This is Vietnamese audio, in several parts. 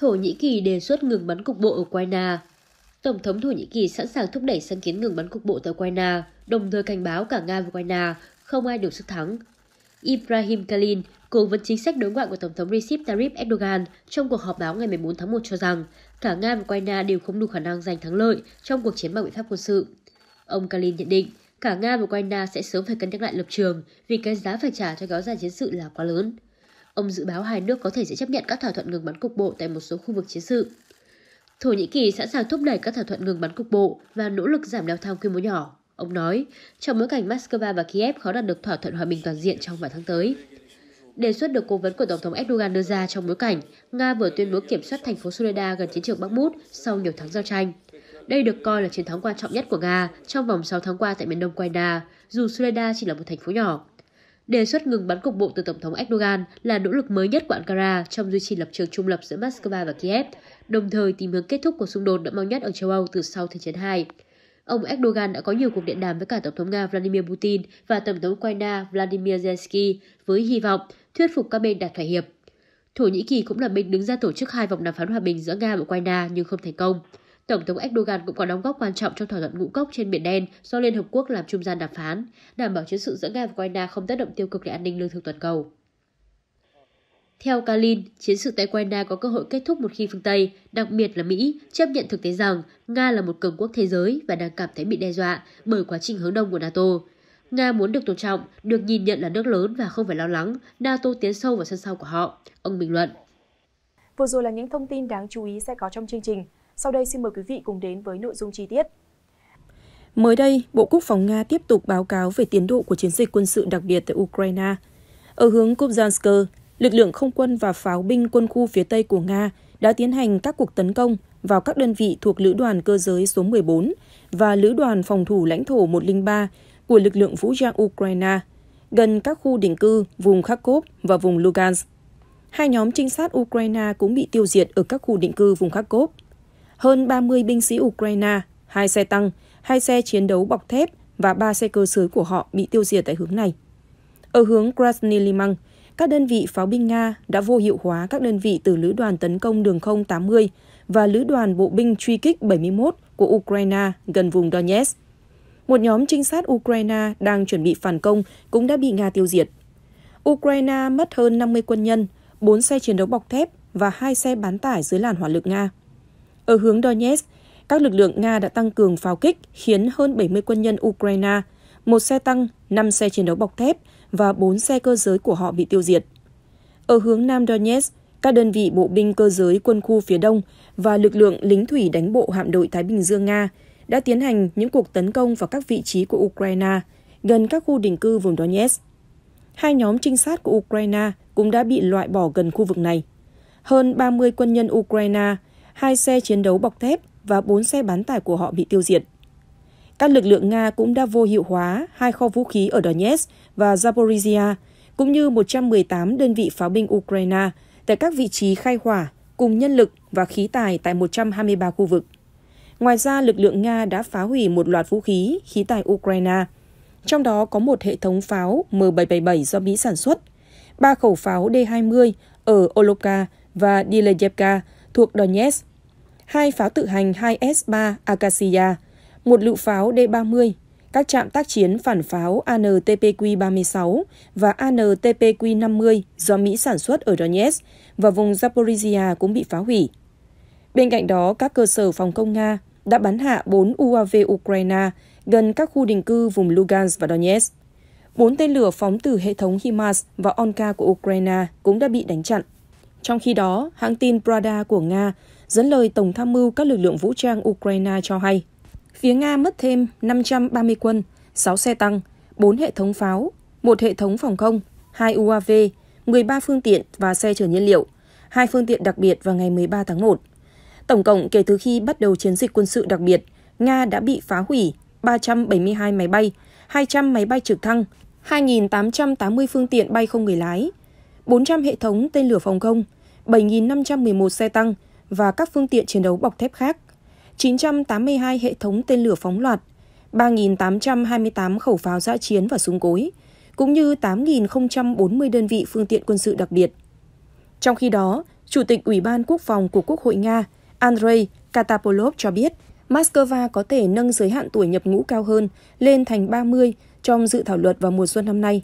Thổ Nhĩ Kỳ đề xuất ngừng bắn cục bộ ở Ukraine. Tổng thống Thổ Nhĩ Kỳ sẵn sàng thúc đẩy sáng kiến ngừng bắn cục bộ tại Ukraine, đồng thời cảnh báo cả Nga và Ukraine không ai được sức thắng. Ibrahim Kalin, cố vấn chính sách đối ngoại của Tổng thống Recep Tayyip Erdogan trong cuộc họp báo ngày 14 tháng 1 cho rằng cả Nga và Ukraine đều không đủ khả năng giành thắng lợi trong cuộc chiến bằng biện pháp quân sự. Ông Kalin nhận định cả Nga và Ukraine sẽ sớm phải cân nhắc lại lập trường vì cái giá phải trả cho kéo dài chiến sự là quá lớn. Ông dự báo hai nước có thể sẽ chấp nhận các thỏa thuận ngừng bắn cục bộ tại một số khu vực chiến sự. Thổ Nhĩ Kỳ sẵn sàng thúc đẩy các thỏa thuận ngừng bắn cục bộ và nỗ lực giảm leo thang quy mô nhỏ, ông nói, trong bối cảnh Moscow và Kiev khó đạt được thỏa thuận hòa bình toàn diện trong vài tháng tới. Đề xuất được cố vấn của Tổng thống Erdogan đưa ra trong bối cảnh Nga vừa tuyên bố kiểm soát thành phố Soledad gần chiến trường Bakhmut sau nhiều tháng giao tranh. Đây được coi là chiến thắng quan trọng nhất của Nga trong vòng 6 tháng qua tại miền đông Ukraine, dù Soledad chỉ là một thành phố nhỏ. Đề xuất ngừng bắn cục bộ từ Tổng thống Erdogan là nỗ lực mới nhất của Ankara trong duy trì lập trường trung lập giữa Moscow và Kiev, đồng thời tìm hướng kết thúc cuộc xung đột đã mau nhất ở châu Âu từ sau Thế chiến II. Ông Erdogan đã có nhiều cuộc điện đàm với cả Tổng thống Nga Vladimir Putin và Tổng thống Ukraine Vladimir Zelensky với hy vọng thuyết phục các bên đạt thỏa hiệp. Thổ Nhĩ Kỳ cũng là bên đứng ra tổ chức hai vòng đàm phán hòa bình giữa Nga và Ukraine nhưng không thành công. Tổng thống Erdogan cũng có đóng góp quan trọng trong thỏa thuận ngũ cốc trên Biển Đen do Liên Hợp Quốc làm trung gian đàm phán, đảm bảo chiến sự giữa Nga và Ukraine không tác động tiêu cực đến an ninh lương thực toàn cầu. Theo Kalin, chiến sự tại Ukraine có cơ hội kết thúc một khi phương Tây, đặc biệt là Mỹ, chấp nhận thực tế rằng Nga là một cường quốc thế giới và đang cảm thấy bị đe dọa bởi quá trình hướng đông của NATO. Nga muốn được tôn trọng, được nhìn nhận là nước lớn và không phải lo lắng, NATO tiến sâu vào sân sau của họ, ông bình luận. Vừa rồi là những thông tin đáng chú ý sẽ có trong chương trình. Sau đây xin mời quý vị cùng đến với nội dung chi tiết. Mới đây, Bộ Quốc phòng Nga tiếp tục báo cáo về tiến độ của chiến dịch quân sự đặc biệt tại Ukraine. Ở hướng Kubzansk, lực lượng không quân và pháo binh quân khu phía Tây của Nga đã tiến hành các cuộc tấn công vào các đơn vị thuộc Lữ đoàn Cơ giới số 14 và Lữ đoàn Phòng thủ lãnh thổ 103 của lực lượng vũ trang Ukraine, gần các khu định cư vùng Kharkov và vùng Lugansk. Hai nhóm trinh sát Ukraine cũng bị tiêu diệt ở các khu định cư vùng Kharkov hơn 30 binh sĩ Ukraine, hai xe tăng, hai xe chiến đấu bọc thép và ba xe cơ giới của họ bị tiêu diệt tại hướng này. Ở hướng Krasny Liman, các đơn vị pháo binh Nga đã vô hiệu hóa các đơn vị từ lữ đoàn tấn công đường không 80 và lữ đoàn bộ binh truy kích 71 của Ukraine gần vùng Donetsk. Một nhóm trinh sát Ukraine đang chuẩn bị phản công cũng đã bị Nga tiêu diệt. Ukraine mất hơn 50 quân nhân, 4 xe chiến đấu bọc thép và 2 xe bán tải dưới làn hỏa lực Nga. Ở hướng Donetsk, các lực lượng Nga đã tăng cường pháo kích khiến hơn 70 quân nhân Ukraine, một xe tăng, 5 xe chiến đấu bọc thép và 4 xe cơ giới của họ bị tiêu diệt. Ở hướng Nam Donetsk, các đơn vị bộ binh cơ giới quân khu phía đông và lực lượng lính thủy đánh bộ hạm đội Thái Bình Dương Nga đã tiến hành những cuộc tấn công vào các vị trí của Ukraine gần các khu định cư vùng Donetsk. Hai nhóm trinh sát của Ukraine cũng đã bị loại bỏ gần khu vực này. Hơn 30 quân nhân Ukraine hai xe chiến đấu bọc thép và bốn xe bán tải của họ bị tiêu diệt. Các lực lượng Nga cũng đã vô hiệu hóa hai kho vũ khí ở Donetsk và Zaporizhia, cũng như 118 đơn vị pháo binh Ukraine tại các vị trí khai hỏa cùng nhân lực và khí tài tại 123 khu vực. Ngoài ra, lực lượng Nga đã phá hủy một loạt vũ khí, khí tài Ukraine, trong đó có một hệ thống pháo M777 do Mỹ sản xuất, ba khẩu pháo D-20 ở Olovka và Dilejevka thuộc Donetsk hai pháo tự hành 2S3 akasia, một lựu pháo D-30, các trạm tác chiến phản pháo ANTPQ-36 và ANTPQ-50 do Mỹ sản xuất ở Donetsk và vùng Zaporizhia cũng bị phá hủy. Bên cạnh đó, các cơ sở phòng công Nga đã bắn hạ 4 UAV Ukraine gần các khu định cư vùng Lugansk và Donetsk. Bốn tên lửa phóng từ hệ thống HIMARS và Onka của Ukraine cũng đã bị đánh chặn. Trong khi đó, hãng tin Prada của Nga dẫn lời Tổng tham mưu các lực lượng vũ trang Ukraine cho hay. Phía Nga mất thêm 530 quân, 6 xe tăng, 4 hệ thống pháo, 1 hệ thống phòng không, 2 UAV, 13 phương tiện và xe chở nhiên liệu, 2 phương tiện đặc biệt vào ngày 13 tháng 1. Tổng cộng kể từ khi bắt đầu chiến dịch quân sự đặc biệt, Nga đã bị phá hủy 372 máy bay, 200 máy bay trực thăng, 2.880 phương tiện bay không người lái, 400 hệ thống tên lửa phòng không, 7.511 xe tăng, và các phương tiện chiến đấu bọc thép khác, 982 hệ thống tên lửa phóng loạt, 3.828 khẩu pháo giã chiến và súng cối, cũng như 8.040 đơn vị phương tiện quân sự đặc biệt. Trong khi đó, Chủ tịch Ủy ban Quốc phòng của Quốc hội Nga Andrei Katapolov cho biết Moscow có thể nâng giới hạn tuổi nhập ngũ cao hơn lên thành 30 trong dự thảo luật vào mùa xuân năm nay.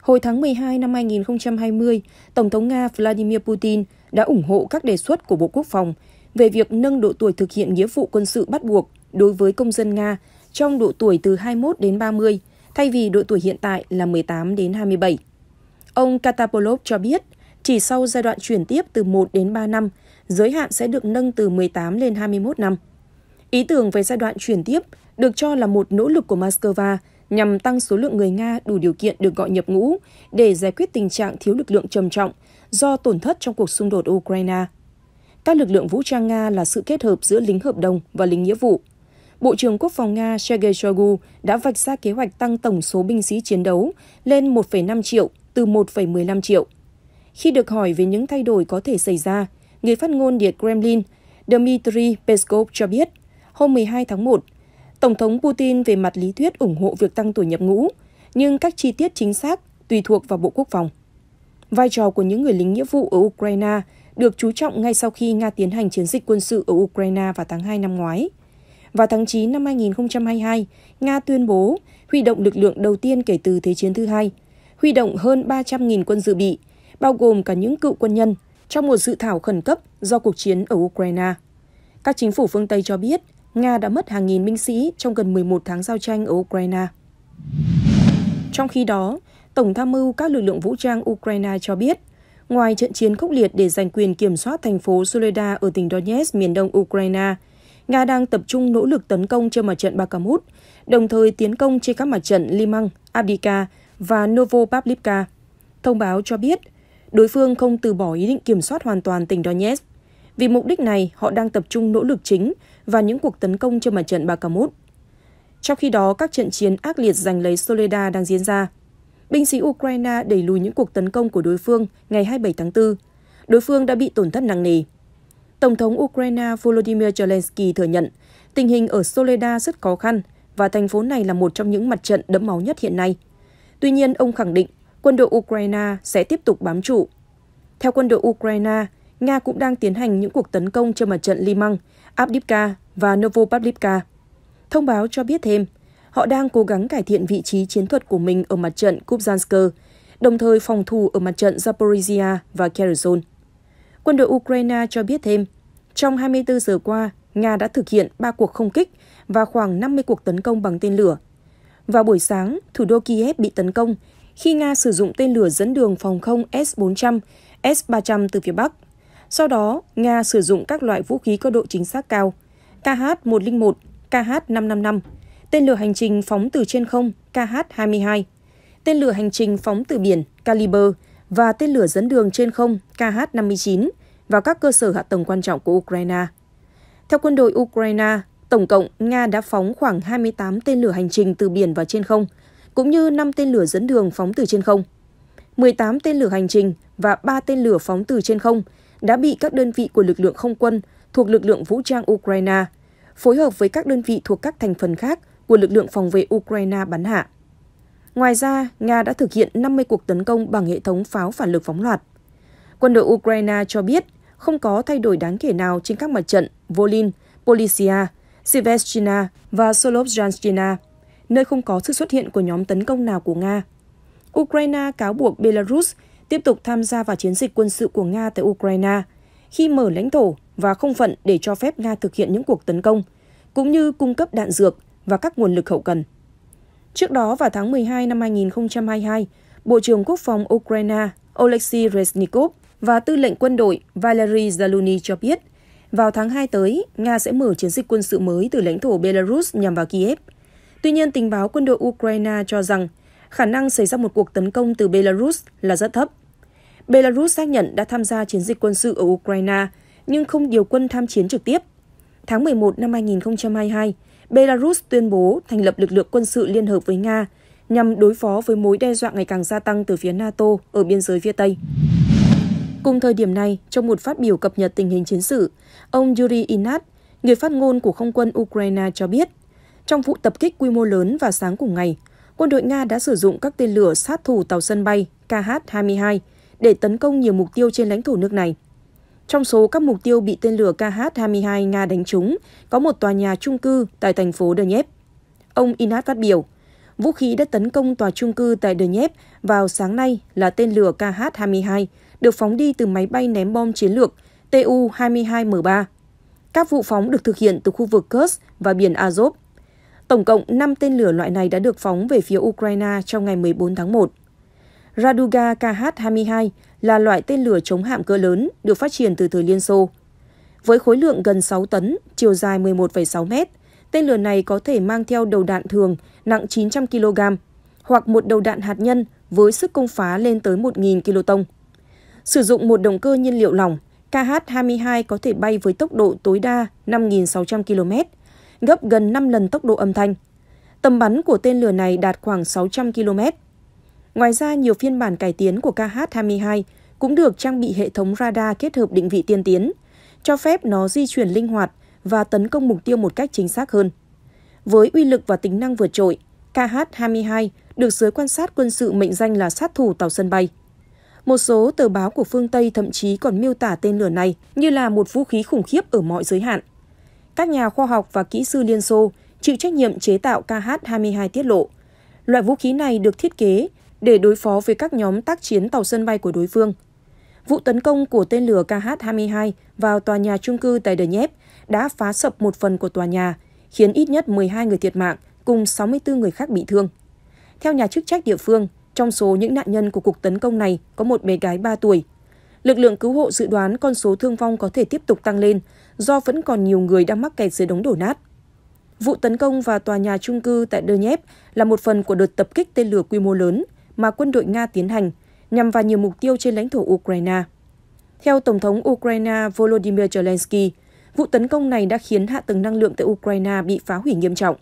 Hồi tháng 12 năm 2020, Tổng thống Nga Vladimir Putin đã ủng hộ các đề xuất của Bộ Quốc phòng về việc nâng độ tuổi thực hiện nghĩa vụ quân sự bắt buộc đối với công dân Nga trong độ tuổi từ 21 đến 30, thay vì độ tuổi hiện tại là 18 đến 27. Ông Katapolov cho biết, chỉ sau giai đoạn chuyển tiếp từ 1 đến 3 năm, giới hạn sẽ được nâng từ 18 lên 21 năm. Ý tưởng về giai đoạn chuyển tiếp được cho là một nỗ lực của Moscow nhằm tăng số lượng người Nga đủ điều kiện được gọi nhập ngũ để giải quyết tình trạng thiếu lực lượng trầm trọng do tổn thất trong cuộc xung đột Ukraine. Các lực lượng vũ trang Nga là sự kết hợp giữa lính hợp đồng và lính nghĩa vụ. Bộ trưởng Quốc phòng Nga Sergei Shoigu đã vạch ra kế hoạch tăng tổng số binh sĩ chiến đấu lên 1,5 triệu từ 1,15 triệu. Khi được hỏi về những thay đổi có thể xảy ra, người phát ngôn Điện Kremlin Dmitry Peskov cho biết, hôm 12 tháng 1, Tổng thống Putin về mặt lý thuyết ủng hộ việc tăng tuổi nhập ngũ, nhưng các chi tiết chính xác tùy thuộc vào Bộ Quốc phòng. Vai trò của những người lính nghĩa vụ ở Ukraine được chú trọng ngay sau khi Nga tiến hành chiến dịch quân sự ở Ukraine vào tháng 2 năm ngoái. Vào tháng 9 năm 2022, Nga tuyên bố huy động lực lượng đầu tiên kể từ Thế chiến thứ hai, huy động hơn 300.000 quân dự bị, bao gồm cả những cựu quân nhân, trong một dự thảo khẩn cấp do cuộc chiến ở Ukraine. Các chính phủ phương Tây cho biết Nga đã mất hàng nghìn binh sĩ trong gần 11 tháng giao tranh ở Ukraine. Trong khi đó, Tổng tham mưu các lực lượng vũ trang Ukraine cho biết, ngoài trận chiến khốc liệt để giành quyền kiểm soát thành phố Soledar ở tỉnh Donetsk, miền đông Ukraine, Nga đang tập trung nỗ lực tấn công trên mặt trận Bakhmut, đồng thời tiến công trên các mặt trận Liman, Abdika và Novopavlivka. Thông báo cho biết, đối phương không từ bỏ ý định kiểm soát hoàn toàn tỉnh Donetsk. Vì mục đích này, họ đang tập trung nỗ lực chính và những cuộc tấn công trên mặt trận Bakhmut. Trong khi đó, các trận chiến ác liệt giành lấy Soledar đang diễn ra binh sĩ Ukraine đẩy lùi những cuộc tấn công của đối phương ngày 27 tháng 4. Đối phương đã bị tổn thất nặng nề. Tổng thống Ukraine Volodymyr Zelensky thừa nhận tình hình ở Soleda rất khó khăn và thành phố này là một trong những mặt trận đẫm máu nhất hiện nay. Tuy nhiên, ông khẳng định quân đội Ukraine sẽ tiếp tục bám trụ. Theo quân đội Ukraine, Nga cũng đang tiến hành những cuộc tấn công trên mặt trận Liman, abdipka và Novopavlivka. Thông báo cho biết thêm, Họ đang cố gắng cải thiện vị trí chiến thuật của mình ở mặt trận Kupjansk, đồng thời phòng thủ ở mặt trận Zaporizhia và Kherson. Quân đội Ukraine cho biết thêm, trong 24 giờ qua, Nga đã thực hiện 3 cuộc không kích và khoảng 50 cuộc tấn công bằng tên lửa. Vào buổi sáng, thủ đô Kiev bị tấn công khi Nga sử dụng tên lửa dẫn đường phòng không S-400, S-300 từ phía Bắc. Sau đó, Nga sử dụng các loại vũ khí có độ chính xác cao, KH-101, KH-555 tên lửa hành trình phóng từ trên không KH-22, tên lửa hành trình phóng từ biển Caliber và tên lửa dẫn đường trên không KH-59 vào các cơ sở hạ tầng quan trọng của Ukraine. Theo quân đội Ukraine, tổng cộng Nga đã phóng khoảng 28 tên lửa hành trình từ biển và trên không, cũng như 5 tên lửa dẫn đường phóng từ trên không. 18 tên lửa hành trình và 3 tên lửa phóng từ trên không đã bị các đơn vị của lực lượng không quân thuộc lực lượng vũ trang Ukraine phối hợp với các đơn vị thuộc các thành phần khác của lực lượng phòng vệ Ukraine bắn hạ. Ngoài ra, Nga đã thực hiện 50 cuộc tấn công bằng hệ thống pháo phản lực phóng loạt. Quân đội Ukraine cho biết không có thay đổi đáng kể nào trên các mặt trận Volin, Polisia, Sivestina và Solovjanskina, nơi không có sự xuất hiện của nhóm tấn công nào của Nga. Ukraine cáo buộc Belarus tiếp tục tham gia vào chiến dịch quân sự của Nga tại Ukraine khi mở lãnh thổ và không phận để cho phép Nga thực hiện những cuộc tấn công, cũng như cung cấp đạn dược, và các nguồn lực hậu cần. Trước đó vào tháng 12 năm 2022, Bộ trưởng Quốc phòng Ukraine Oleksiy Reznikov và tư lệnh quân đội Valery Zaluni cho biết, vào tháng 2 tới, Nga sẽ mở chiến dịch quân sự mới từ lãnh thổ Belarus nhằm vào Kiev. Tuy nhiên, tình báo quân đội Ukraine cho rằng khả năng xảy ra một cuộc tấn công từ Belarus là rất thấp. Belarus xác nhận đã tham gia chiến dịch quân sự ở Ukraine, nhưng không điều quân tham chiến trực tiếp. Tháng 11 năm 2022, Belarus tuyên bố thành lập lực lượng quân sự liên hợp với Nga nhằm đối phó với mối đe dọa ngày càng gia tăng từ phía NATO ở biên giới phía Tây. Cùng thời điểm này, trong một phát biểu cập nhật tình hình chiến sự, ông Yuri Inat, người phát ngôn của không quân Ukraine cho biết, trong vụ tập kích quy mô lớn vào sáng cùng ngày, quân đội Nga đã sử dụng các tên lửa sát thủ tàu sân bay KH-22 để tấn công nhiều mục tiêu trên lãnh thổ nước này. Trong số các mục tiêu bị tên lửa KH-22 Nga đánh trúng, có một tòa nhà trung cư tại thành phố Donetsk. Ông Inat phát biểu, vũ khí đã tấn công tòa trung cư tại Donetsk vào sáng nay là tên lửa KH-22, được phóng đi từ máy bay ném bom chiến lược Tu-22M3. Các vụ phóng được thực hiện từ khu vực Kursk và biển Azov. Tổng cộng 5 tên lửa loại này đã được phóng về phía Ukraine trong ngày 14 tháng 1. Raduga KH-22 là loại tên lửa chống hạm cơ lớn được phát triển từ thời Liên Xô. Với khối lượng gần 6 tấn, chiều dài 11,6 mét, tên lửa này có thể mang theo đầu đạn thường nặng 900 kg hoặc một đầu đạn hạt nhân với sức công phá lên tới 1.000 kiloton. Sử dụng một động cơ nhiên liệu lỏng, KH-22 có thể bay với tốc độ tối đa 5.600 km, gấp gần 5 lần tốc độ âm thanh. Tầm bắn của tên lửa này đạt khoảng 600 km Ngoài ra, nhiều phiên bản cải tiến của KH-22 cũng được trang bị hệ thống radar kết hợp định vị tiên tiến, cho phép nó di chuyển linh hoạt và tấn công mục tiêu một cách chính xác hơn. Với uy lực và tính năng vượt trội, KH-22 được giới quan sát quân sự mệnh danh là sát thủ tàu sân bay. Một số tờ báo của phương Tây thậm chí còn miêu tả tên lửa này như là một vũ khí khủng khiếp ở mọi giới hạn. Các nhà khoa học và kỹ sư Liên Xô chịu trách nhiệm chế tạo KH-22 tiết lộ. Loại vũ khí này được thiết kế để đối phó với các nhóm tác chiến tàu sân bay của đối phương. Vụ tấn công của tên lửa KH-22 vào tòa nhà trung cư tại Donetsk đã phá sập một phần của tòa nhà, khiến ít nhất 12 người thiệt mạng cùng 64 người khác bị thương. Theo nhà chức trách địa phương, trong số những nạn nhân của cuộc tấn công này có một bé gái 3 tuổi. Lực lượng cứu hộ dự đoán con số thương vong có thể tiếp tục tăng lên do vẫn còn nhiều người đang mắc kẹt dưới đống đổ nát. Vụ tấn công vào tòa nhà trung cư tại Donetsk là một phần của đợt tập kích tên lửa quy mô lớn mà quân đội Nga tiến hành nhằm vào nhiều mục tiêu trên lãnh thổ Ukraine. Theo Tổng thống Ukraine Volodymyr Zelensky, vụ tấn công này đã khiến hạ tầng năng lượng tại Ukraine bị phá hủy nghiêm trọng.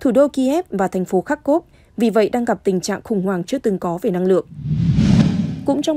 Thủ đô Kiev và thành phố Kharkov vì vậy đang gặp tình trạng khủng hoảng chưa từng có về năng lượng. Cũng trong